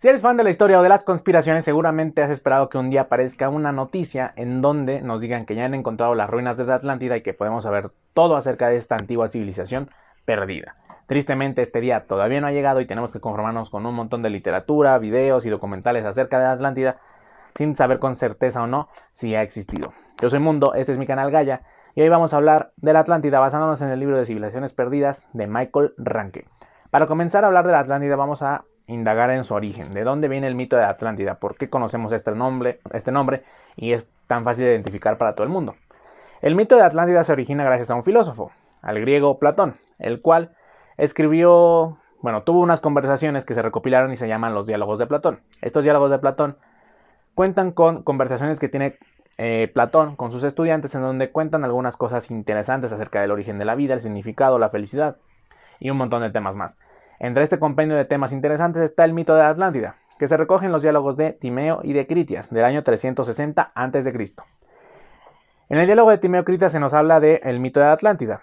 Si eres fan de la historia o de las conspiraciones, seguramente has esperado que un día aparezca una noticia en donde nos digan que ya han encontrado las ruinas de la Atlántida y que podemos saber todo acerca de esta antigua civilización perdida. Tristemente este día todavía no ha llegado y tenemos que conformarnos con un montón de literatura, videos y documentales acerca de la Atlántida sin saber con certeza o no si ha existido. Yo soy Mundo, este es mi canal Gaia y hoy vamos a hablar de la Atlántida basándonos en el libro de Civilizaciones Perdidas de Michael Ranke. Para comenzar a hablar de la Atlántida vamos a indagar en su origen, de dónde viene el mito de Atlántida, por qué conocemos este nombre, este nombre y es tan fácil de identificar para todo el mundo. El mito de Atlántida se origina gracias a un filósofo, al griego Platón, el cual escribió, bueno, tuvo unas conversaciones que se recopilaron y se llaman los diálogos de Platón. Estos diálogos de Platón cuentan con conversaciones que tiene eh, Platón con sus estudiantes en donde cuentan algunas cosas interesantes acerca del origen de la vida, el significado, la felicidad y un montón de temas más. Entre este compendio de temas interesantes está el mito de la Atlántida, que se recoge en los diálogos de Timeo y de Critias del año 360 a.C. En el diálogo de Timeo Critias se nos habla del mito de la Atlántida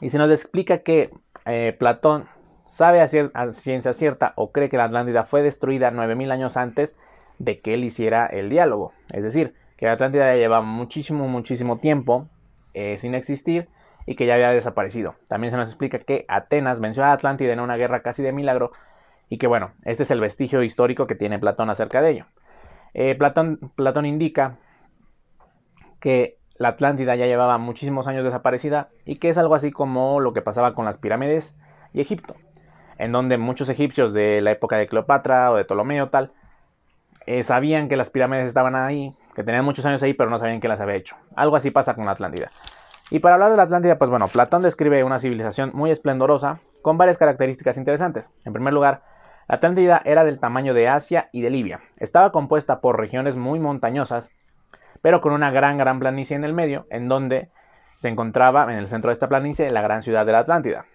y se nos explica que eh, Platón sabe a, ciencia cierta o cree que la Atlántida fue destruida 9000 años antes de que él hiciera el diálogo. Es decir, que la Atlántida ya lleva muchísimo, muchísimo tiempo eh, sin existir y que ya había desaparecido. También se nos explica que Atenas venció a Atlántida en una guerra casi de milagro y que bueno, este es el vestigio histórico que tiene Platón acerca de ello. Eh, Platón, indica que la Atlántida ya llevaba muchísimos años desaparecida y que es algo así como lo que pasaba con las pirámides y Egipto, en donde muchos egipcios de la época de Cleopatra o de Ptolomeo tal, eh, sabían que las pirámides estaban ahí, que tenían muchos años ahí, pero no sabían que las había hecho. Algo así pasa con la Atlántida. Y para hablar de la Atlántida, pues bueno, Platón describe una civilización muy esplendorosa con varias características interesantes. En primer lugar, la Atlántida era del tamaño de Asia y de Libia. Estaba compuesta por regiones muy montañosas, pero con una gran, gran planicie en el medio, en donde se encontraba en el centro de esta planicie la gran ciudad de la Atlántida.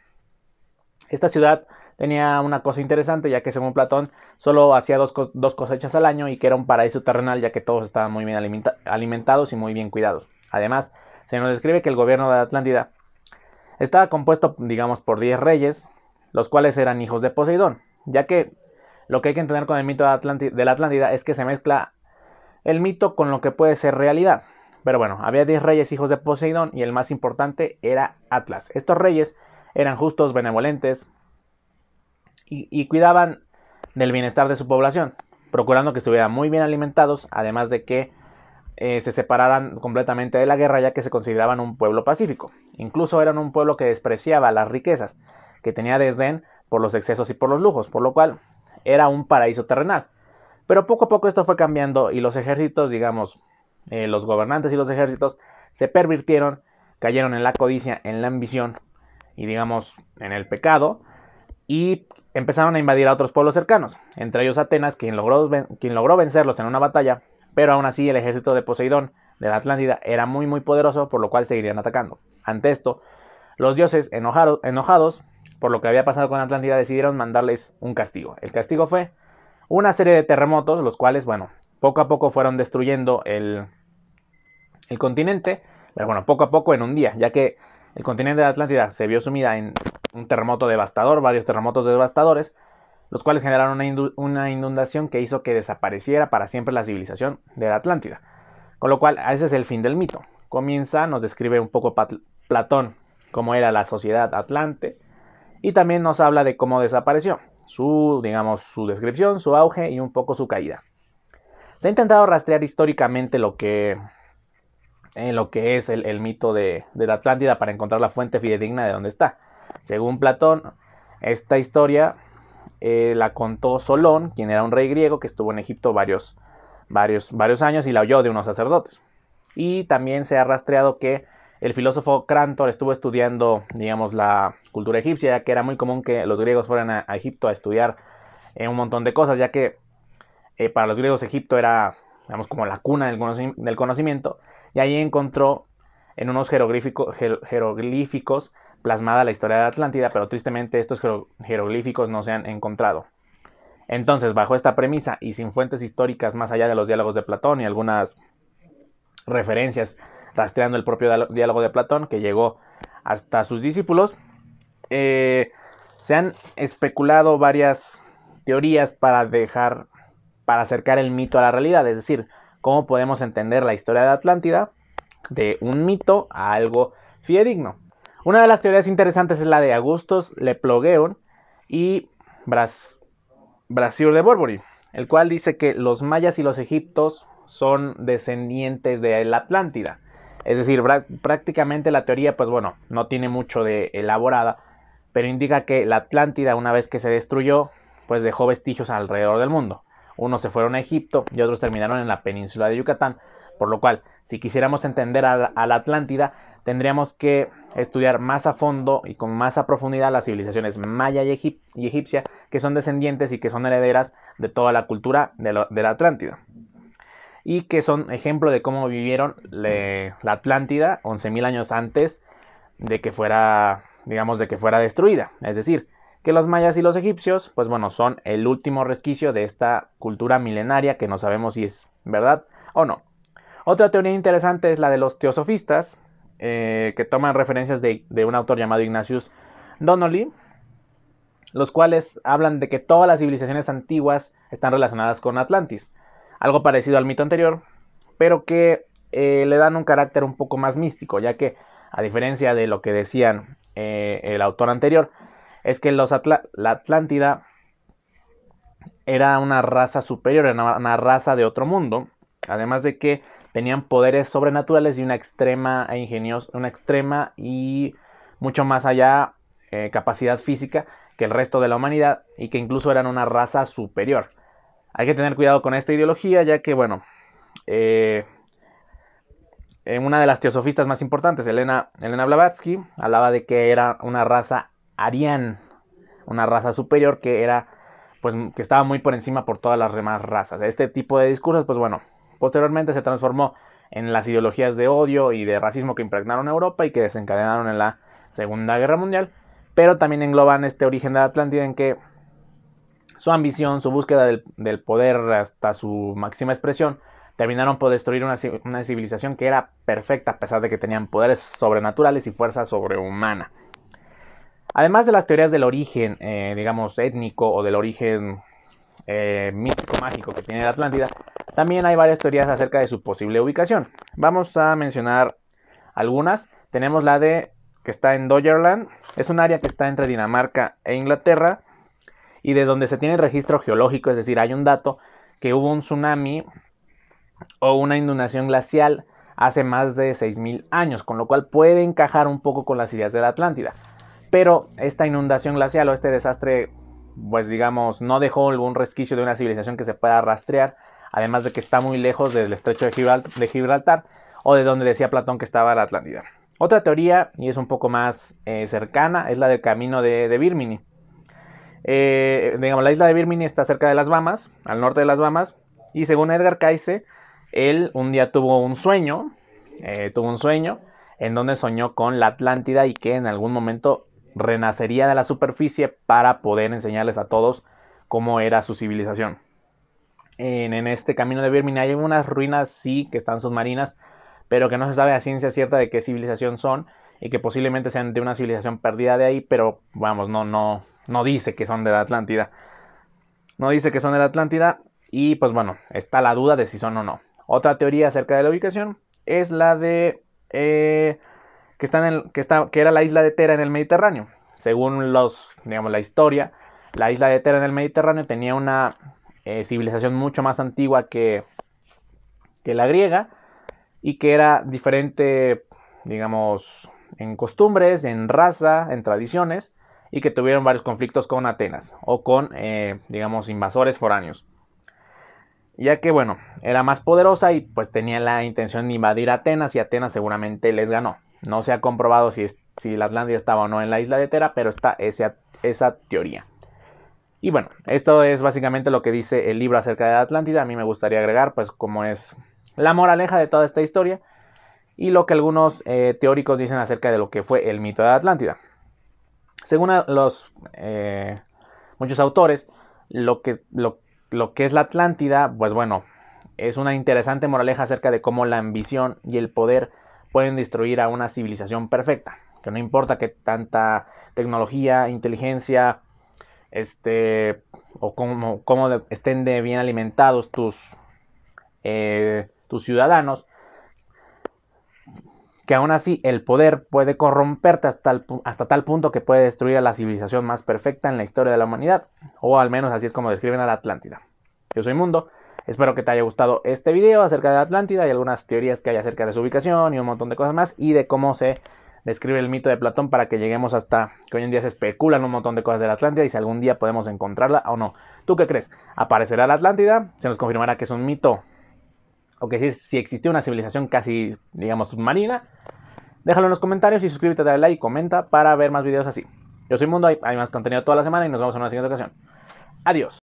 Esta ciudad tenía una cosa interesante, ya que según Platón solo hacía dos, cosechas al año y que era un paraíso terrenal, ya que todos estaban muy bien alimentados y muy bien cuidados. Además, se nos describe que el gobierno de Atlántida estaba compuesto, digamos, por 10 reyes, los cuales eran hijos de Poseidón, ya que lo que hay que entender con el mito de, la Atlántida es que se mezcla el mito con lo que puede ser realidad. Pero bueno, había 10 reyes hijos de Poseidón y el más importante era Atlas. Estos reyes eran justos, benevolentes y cuidaban del bienestar de su población, procurando que estuvieran muy bien alimentados, además de que eh, se separaran completamente de la guerra ya que se consideraban un pueblo pacífico. Incluso eran un pueblo que despreciaba las riquezas, que tenía desdén por los excesos y por los lujos, por lo cual era un paraíso terrenal. Pero poco a poco esto fue cambiando y los ejércitos, digamos, eh, los gobernantes y los ejércitos se pervirtieron, cayeron en la codicia, en la ambición y digamos en el pecado y empezaron a invadir a otros pueblos cercanos, entre ellos Atenas, quien logró, quien logró vencerlos en una batalla pero aún así el ejército de Poseidón de la Atlántida era muy muy poderoso, por lo cual seguirían atacando. Ante esto, los dioses enojados por lo que había pasado con Atlántida decidieron mandarles un castigo. El castigo fue una serie de terremotos, los cuales, bueno, poco a poco fueron destruyendo el, el continente, pero bueno, poco a poco en un día, ya que el continente de la Atlántida se vio sumida en un terremoto devastador, varios terremotos devastadores, los cuales generaron una, inundación que hizo que desapareciera para siempre la civilización de la Atlántida. Con lo cual, ese es el fin del mito. Comienza, nos describe un poco Platón cómo era la sociedad atlante y también nos habla de cómo desapareció, su, digamos, su descripción, su auge y un poco su caída. Se ha intentado rastrear históricamente lo que, eh, lo que es el, mito de, de la Atlántida para encontrar la fuente fidedigna de dónde está. Según Platón, esta historia eh, la contó Solón, quien era un rey griego que estuvo en Egipto varios, varios, varios años y la oyó de unos sacerdotes. Y también se ha rastreado que el filósofo Crantor estuvo estudiando, digamos, la cultura egipcia, ya que era muy común que los griegos fueran a, Egipto a estudiar eh, un montón de cosas, ya que eh, para los griegos Egipto era, digamos, como la cuna del, conocimiento, y ahí encontró en unos jeroglíficos plasmada la historia de Atlántida, pero tristemente estos jeroglíficos no se han encontrado. Entonces, bajo esta premisa y sin fuentes históricas más allá de los diálogos de Platón y algunas referencias rastreando el propio diálogo de Platón que llegó hasta sus discípulos, eh, se han especulado varias teorías para dejar, para acercar el mito a la realidad, es decir, cómo podemos entender la historia de Atlántida de un mito a algo fidedigno. Una de las teorías interesantes es la de Augustus Le y Bras Brasil de Borbury, el cual dice que los mayas y los egiptos son descendientes de la Atlántida. Es decir, prácticamente la teoría, pues bueno, no tiene mucho de elaborada, pero indica que la Atlántida, una vez que se destruyó, pues dejó vestigios alrededor del mundo. Unos se fueron a Egipto y otros terminaron en la península de Yucatán, por lo cual, si quisiéramos entender a la, Atlántida, tendríamos que estudiar más a fondo y con más a profundidad las civilizaciones maya y, egipcia, que son descendientes y que son herederas de toda la cultura de, la Atlántida. Y que son ejemplo de cómo vivieron la Atlántida 11.000 años antes de que fuera, digamos, de que fuera destruida. Es decir, que los mayas y los egipcios, pues bueno, son el último resquicio de esta cultura milenaria que no sabemos si es verdad o no. Otra teoría interesante es la de los teosofistas, eh, que toman referencias de, un autor llamado Ignatius Donnelly, los cuales hablan de que todas las civilizaciones antiguas están relacionadas con Atlantis, algo parecido al mito anterior, pero que eh, le dan un carácter un poco más místico, ya que, a diferencia de lo que decían eh, el autor anterior, es que la Atlántida era una raza superior, era una raza de otro mundo, además de que tenían poderes sobrenaturales y una extrema e ingeniosa una extrema y mucho más allá eh, capacidad física que el resto de la humanidad y que incluso eran una raza superior. Hay que tener cuidado con esta ideología ya que, bueno, eh, en una de las teosofistas más importantes, Elena, Elena Blavatsky, hablaba de que era una raza arián, una raza superior que era, pues, que estaba muy por encima por todas las demás razas. Este tipo de discursos, pues bueno, Posteriormente se transformó en las ideologías de odio y de racismo que impregnaron Europa y que desencadenaron en la Segunda Guerra Mundial, pero también engloban este origen de Atlántida en que su ambición, su búsqueda del, poder hasta su máxima expresión, terminaron por destruir una, civilización que era perfecta a pesar de que tenían poderes sobrenaturales y fuerza sobrehumana. Además de las teorías del origen, eh, digamos, étnico o del origen eh, místico mágico que tiene la Atlántida, también hay varias teorías acerca de su posible ubicación. Vamos a mencionar algunas. Tenemos la de que está en Dodgerland, es un área que está entre Dinamarca e Inglaterra y de donde se tiene registro geológico, es decir, hay un dato que hubo un tsunami o una inundación glacial hace más de 6.000 años, con lo cual puede encajar un poco con las ideas de la Atlántida. Pero esta inundación glacial o este desastre pues digamos, no dejó algún resquicio de una civilización que se pueda rastrear, además de que está muy lejos del estrecho de Gibraltar, o de donde decía Platón que estaba la Atlántida. Otra teoría, y es un poco más eh, cercana, es la del camino de, Birmini. Eh, digamos, la isla de Birmini está cerca de las Bahamas, al norte de las Bahamas, y según Edgar Cayce, él un día tuvo un sueño, eh, tuvo un sueño en donde soñó con la Atlántida y que en algún momento renacería de la superficie para poder enseñarles a todos cómo era su civilización. En, este camino de Birmingham hay unas ruinas, sí, que están submarinas, pero que no se sabe a ciencia cierta de qué civilización son y que posiblemente sean de una civilización perdida de ahí, pero vamos, no, no, no dice que son de la Atlántida. No dice que son de la Atlántida y pues bueno, está la duda de si son o no. Otra teoría acerca de la ubicación es la de eh, que, que, era la isla de Tera en el Mediterráneo. Según los, digamos, la historia, la isla de Tera en el Mediterráneo tenía una eh, civilización mucho más antigua que, que la griega y que era diferente, digamos, en costumbres, en raza, en tradiciones y que tuvieron varios conflictos con Atenas o con, eh, digamos, invasores foráneos. Ya que, bueno, era más poderosa y pues tenía la intención de invadir Atenas y Atenas seguramente les ganó. No se ha comprobado si, la Atlántida estaba o no en la isla de Tera, pero está esa, esa teoría. Y bueno, esto es básicamente lo que dice el libro acerca de la Atlántida. A mí me gustaría agregar, pues, como es la moraleja de toda esta historia y lo que algunos eh, teóricos dicen acerca de lo que fue el mito de la Atlántida. Según los eh, muchos autores, lo que, lo que es la Atlántida, pues bueno, es una interesante moraleja acerca de cómo la ambición y el poder pueden destruir a una civilización perfecta. Que no importa que tanta tecnología, inteligencia, este, o cómo, estén de bien alimentados tus, eh, tus ciudadanos, que aún así el poder puede corromperte hasta, hasta, tal punto que puede destruir a la civilización más perfecta en la historia de la humanidad, o al menos así es como describen a la Atlántida. Yo soy Mundo, Espero que te haya gustado este video acerca de Atlántida y algunas teorías que hay acerca de su ubicación y un montón de cosas más y de cómo se describe el mito de Platón para que lleguemos hasta que hoy en día se especulan un montón de cosas de la Atlántida y si algún día podemos encontrarla o no. ¿Tú qué crees? ¿Aparecerá la Atlántida? ¿Se nos confirmará que es un mito? ¿O que si, si existió una civilización casi, digamos, submarina? Déjalo en los comentarios y suscríbete, dale like y comenta para ver más videos así. Yo soy Mundo, hay, hay más contenido toda la semana y nos vemos en una siguiente ocasión. Adiós.